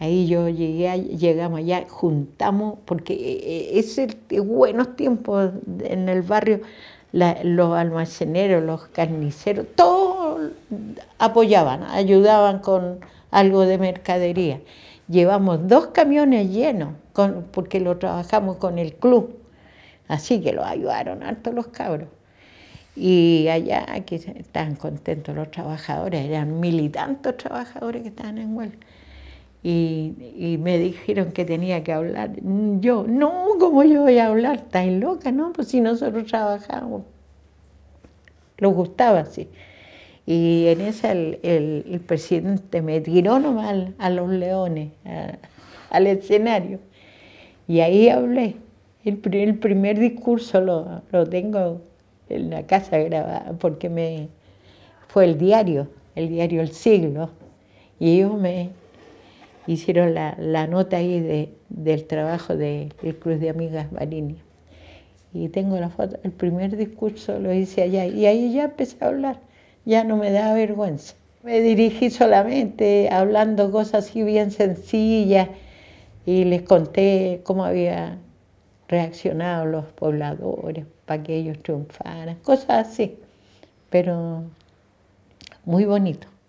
Ahí yo llegué, llegamos allá, juntamos, porque eh, eh, es buenos tiempos en el barrio, los almaceneros, los carniceros, todos apoyaban, ayudaban con algo de mercadería. Llevamos dos camiones llenos, porque lo trabajamos con el club, así que lo ayudaron harto los cabros. Y allá que estaban contentos los trabajadores, eran mil tantos trabajadores que estaban en huelga y, me dijeron que tenía que hablar. Yo, no, ¿cómo yo voy a hablar? ¿Estás loca? No, pues si nosotros trabajamos. Lo gustaba así. Y en esa el, presidente me tiró nomás a los leones, al escenario. Y ahí hablé. El, primer, primer discurso lo, lo, tengo en la casa grabada, porque me, fue el diario, el diario El Siglo. Y yo me, hicieron la, nota ahí de, del trabajo del Cruz de Amigas Marini. Y tengo la foto, el primer discurso lo hice allá y ahí ya empecé a hablar, ya no me daba vergüenza. Me dirigí solamente hablando cosas así bien sencillas y les conté cómo había reaccionado los pobladores para que ellos triunfaran, cosas así, pero muy bonito.